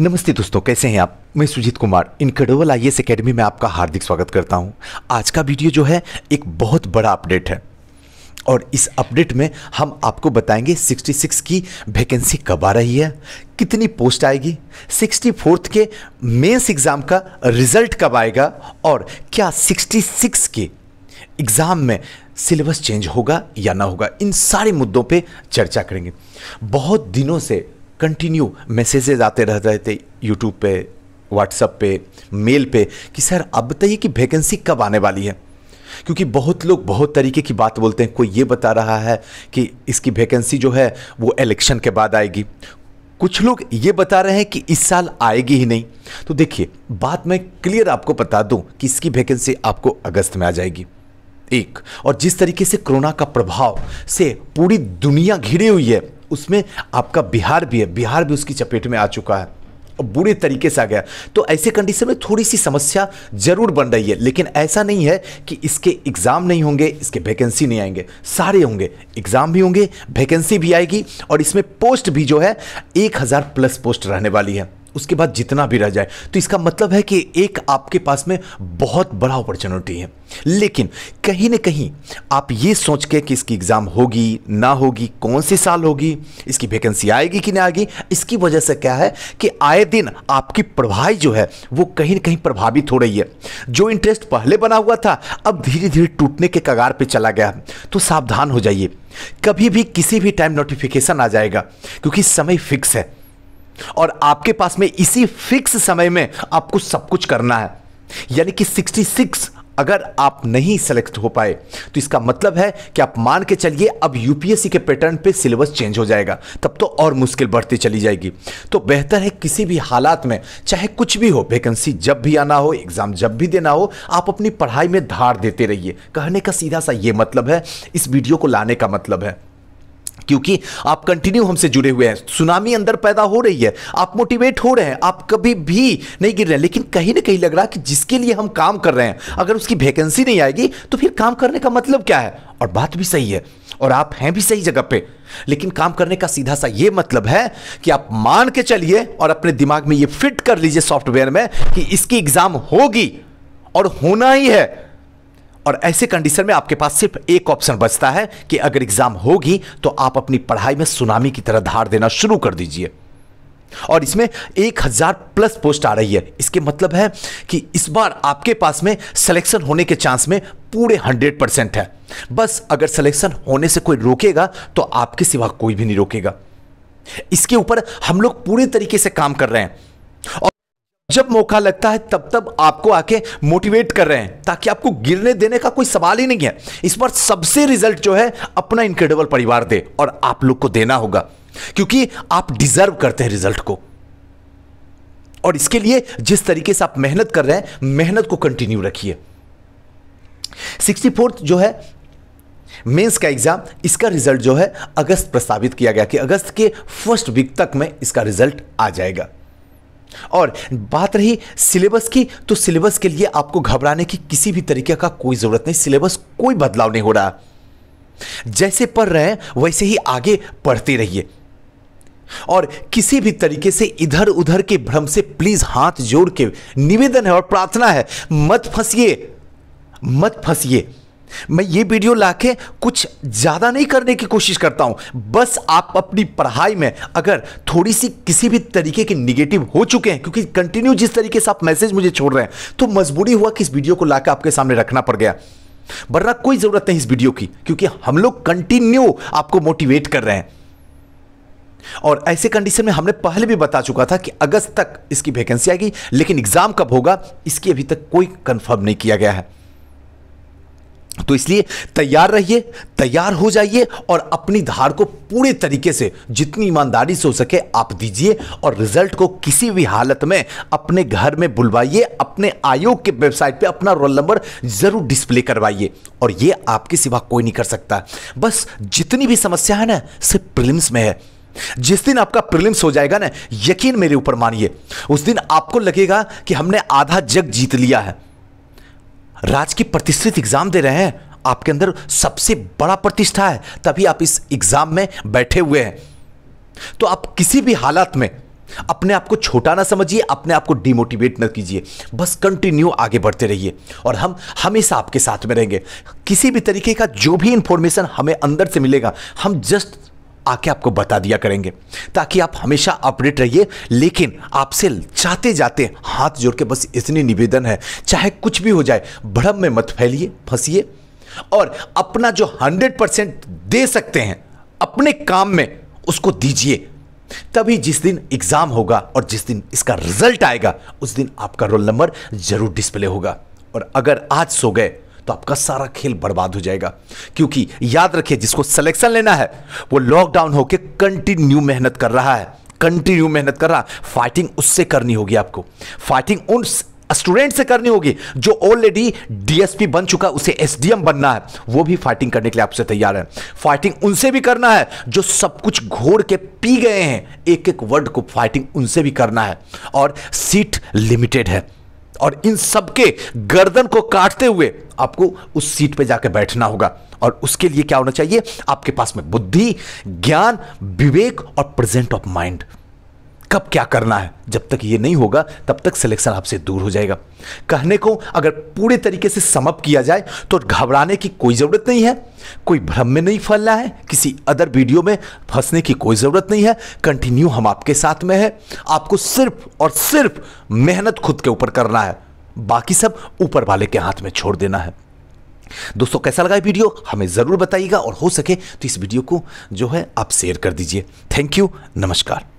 नमस्ते दोस्तों कैसे हैं आप मैं Sujeet Kumar Kadoval I S academy में आपका हार्दिक स्वागत करता हूं आज का वीडियो जो है एक बहुत बड़ा अपडेट है और इस अपडेट में हम आपको बताएंगे 66 की वैकेंसी कब आ रही है कितनी पोस्ट आएगी 64th के मेंस एग्ज़ाम का रिजल्ट कब आएगा और क्या 66 के एग्ज़ाम में सिलेबस चेंज होगा या ना होगा इन सारे मुद्दों पे चर्चा करेंगे बहुत दिनों से कंटिन्यू मैसेजेज आते रह रहे थे यूट्यूब पे व्हाट्सअप पे मेल पे कि सर अब बताइए तो कि वैकेंसी कब आने वाली है क्योंकि बहुत लोग बहुत तरीके की बात बोलते हैं कोई ये बता रहा है कि इसकी वैकेंसी जो है वो इलेक्शन के बाद आएगी कुछ लोग ये बता रहे हैं कि इस साल आएगी ही नहीं तो देखिए बात मैं क्लियर आपको बता दूं कि इसकी वैकेंसी आपको अगस्त में आ जाएगी एक और जिस तरीके से कोरोना का प्रभाव से पूरी दुनिया घिरी हुई है उसमें आपका बिहार भी है बिहार भी उसकी चपेट में आ चुका है और बुरे तरीके से आ गया तो ऐसे कंडीशन में थोड़ी सी समस्या जरूर बन रही है लेकिन ऐसा नहीं है कि इसके एग्ज़ाम नहीं होंगे इसके वैकेंसी नहीं आएंगे सारे होंगे एग्ज़ाम भी होंगे वैकेंसी भी आएगी और इसमें पोस्ट भी जो है एक हज़ार प्लस पोस्ट रहने वाली है उसके बाद जितना भी रह जाए तो इसका मतलब है कि एक आपके पास में बहुत बड़ा अपॉर्चुनिटी है लेकिन कहीं ना कहीं आप ये सोच के कि इसकी एग्ज़ाम होगी ना होगी कौन से साल होगी इसकी वैकेंसी आएगी कि नहीं आएगी इसकी वजह से क्या है कि आए दिन आपकी पढ़ाई जो है वो कहीं ना कहीं प्रभावित हो रही है जो इंटरेस्ट पहले बना हुआ था अब धीरे धीरे टूटने के कगार पर चला गया तो सावधान हो जाइए कभी भी किसी भी टाइम नोटिफिकेशन आ जाएगा क्योंकि समय फिक्स है और आपके पास में इसी फिक्स समय में आपको सब कुछ करना है यानी कि 66 अगर आप नहीं सेलेक्ट हो पाए तो इसका मतलब है कि आप मान के चलिए अब यूपीएससी के पैटर्न पे सिलेबस चेंज हो जाएगा तब तो और मुश्किल बढ़ती चली जाएगी तो बेहतर है किसी भी हालात में चाहे कुछ भी हो वैकेंसी जब भी आना हो एग्ज़ाम जब भी देना हो आप अपनी पढ़ाई में धार देते रहिए कहने का सीधा सा ये मतलब है इस वीडियो को लाने का मतलब है क्योंकि आप कंटिन्यू हमसे जुड़े हुए हैं सुनामी अंदर पैदा हो रही है आप मोटिवेट हो रहे हैं आप कभी भी नहीं गिर रहे लेकिन कहीं ना कहीं लग रहा कि जिसके लिए हम काम कर रहे हैं अगर उसकी वैकेंसी नहीं आएगी तो फिर काम करने का मतलब क्या है और बात भी सही है और आप हैं भी सही जगह पे लेकिन काम करने का सीधा सा ये मतलब है कि आप मान के चलिए और अपने दिमाग में ये फिट कर लीजिए सॉफ्टवेयर में कि इसकी एग्जाम होगी और होना ही है और ऐसे कंडीशन में आपके पास सिर्फ एक ऑप्शन बचता है कि अगर एग्ज़ाम होगी तो आप अपनी पढ़ाई में सुनामी की तरह धार देना शुरू कर दीजिए और इसमें एक हज़ार प्लस पोस्ट आ रही है इसके मतलब है कि इस बार आपके पास में सिलेक्शन होने के चांस में पूरे हंड्रेड परसेंट है बस अगर सिलेक्शन होने से कोई रोकेगा तो आपके सिवा कोई भी नहीं रोकेगा इसके ऊपर हम लोग पूरे तरीके से काम कर रहे हैं और जब मौका लगता है तब तब आपको आके मोटिवेट कर रहे हैं ताकि आपको गिरने देने का कोई सवाल ही नहीं है इस बार सबसे रिजल्ट जो है अपना इनक्रेडिबल परिवार दे और आप लोग को देना होगा क्योंकि आप डिजर्व करते हैं रिजल्ट को और इसके लिए जिस तरीके से आप मेहनत कर रहे हैं मेहनत को कंटिन्यू रखिए सिक्सटी फोर्थ जो है मेंस का एग्जाम इसका रिजल्ट जो है अगस्त प्रस्तावित किया गया कि अगस्त के फर्स्ट वीक तक में इसका रिजल्ट आ जाएगा और बात रही सिलेबस की तो सिलेबस के लिए आपको घबराने की किसी भी तरीके का कोई ज़रूरत नहीं सिलेबस कोई बदलाव नहीं हो रहा जैसे पढ़ रहे हैं वैसे ही आगे पढ़ते रहिए और किसी भी तरीके से इधर उधर के भ्रम से प्लीज हाथ जोड़ के निवेदन है और प्रार्थना है मत फंसिए मत फंसिए मैं ये वीडियो लाके कुछ ज़्यादा नहीं करने की कोशिश करता हूं बस आप अपनी पढ़ाई में अगर थोड़ी सी किसी भी तरीके के निगेटिव हो चुके हैं क्योंकि कंटिन्यू जिस तरीके से आप मैसेज मुझे छोड़ रहे हैं तो मजबूरी हुआ कि इस वीडियो को लाकर आपके सामने रखना पड़ गया वरना कोई ज़रूरत नहीं इस वीडियो की क्योंकि हम लोग कंटिन्यू आपको मोटिवेट कर रहे हैं और ऐसे कंडीशन में हमने पहले भी बता चुका था कि अगस्त तक इसकी वैकेंसी आएगी लेकिन एग्ज़ाम कब होगा इसकी अभी तक कोई कंफर्म नहीं किया गया है तो इसलिए तैयार रहिए तैयार हो जाइए और अपनी धार को पूरे तरीके से जितनी ईमानदारी से हो सके आप दीजिए और रिजल्ट को किसी भी हालत में अपने घर में बुलवाइए अपने आयोग के वेबसाइट पे अपना रोल नंबर जरूर डिस्प्ले करवाइए और ये आपके सिवा कोई नहीं कर सकता बस जितनी भी समस्या है ना सिर्फ प्रिलिम्स में है जिस दिन आपका प्रिलिम्स हो जाएगा ना यकीन मेरे ऊपर मानिए उस दिन आपको लगेगा कि हमने आधा जग जीत लिया है राज की प्रतिष्ठित एग्जाम दे रहे हैं आपके अंदर सबसे बड़ा प्रतिष्ठा है तभी आप इस एग्जाम में बैठे हुए हैं तो आप किसी भी हालात में अपने आप को छोटा ना समझिए अपने आप को डिमोटिवेट ना कीजिए बस कंटिन्यू आगे बढ़ते रहिए और हम हमेशा आपके साथ में रहेंगे किसी भी तरीके का जो भी इंफॉर्मेशन हमें अंदर से मिलेगा हम जस्ट आके आपको बता दिया करेंगे ताकि आप हमेशा अपडेट रहिए लेकिन आपसे चाहते जाते हाथ जोड़ के बस इतनी निवेदन है चाहे कुछ भी हो जाए भ्रम में मत फैलिए फंसिए और अपना जो हंड्रेड परसेंट दे सकते हैं अपने काम में उसको दीजिए तभी जिस दिन एग्जाम होगा और जिस दिन इसका रिजल्ट आएगा उस दिन आपका रोल नंबर जरूर डिस्प्ले होगा और अगर आज सो गए तो आपका सारा खेल बर्बाद हो जाएगा क्योंकि याद रखिए जिसको सिलेक्शन लेना है वो लॉकडाउन होकर कंटिन्यू मेहनत कर रहा है कंटिन्यू मेहनत कर रहा फाइटिंग उससे करनी होगी आपको फाइटिंग उन स्टूडेंट से करनी होगी जो ऑलरेडी डीएसपी बन चुका उसे एसडीएम बनना है वो भी फाइटिंग करने के लिए आपसे तैयार है फाइटिंग उनसे भी करना है जो सब कुछ घोड़ के पी गए हैं एक एक वर्ड को फाइटिंग उनसे भी करना है और सीट लिमिटेड है और इन सबके गर्दन को काटते हुए आपको उस सीट पे जाकर बैठना होगा और उसके लिए क्या होना चाहिए आपके पास में बुद्धि ज्ञान विवेक और प्रेजेंट ऑफ माइंड कब क्या करना है जब तक ये नहीं होगा तब तक सिलेक्शन आपसे दूर हो जाएगा कहने को अगर पूरे तरीके से समअप किया जाए तो घबराने की कोई ज़रूरत नहीं है कोई भ्रम में नहीं फैलना है किसी अदर वीडियो में फंसने की कोई ज़रूरत नहीं है कंटिन्यू हम आपके साथ में है आपको सिर्फ और सिर्फ मेहनत खुद के ऊपर करना है बाकी सब ऊपर वाले के हाथ में छोड़ देना है दोस्तों कैसा लगा वीडियो हमें ज़रूर बताइएगा और हो सके तो इस वीडियो को जो है आप शेयर कर दीजिए थैंक यू नमस्कार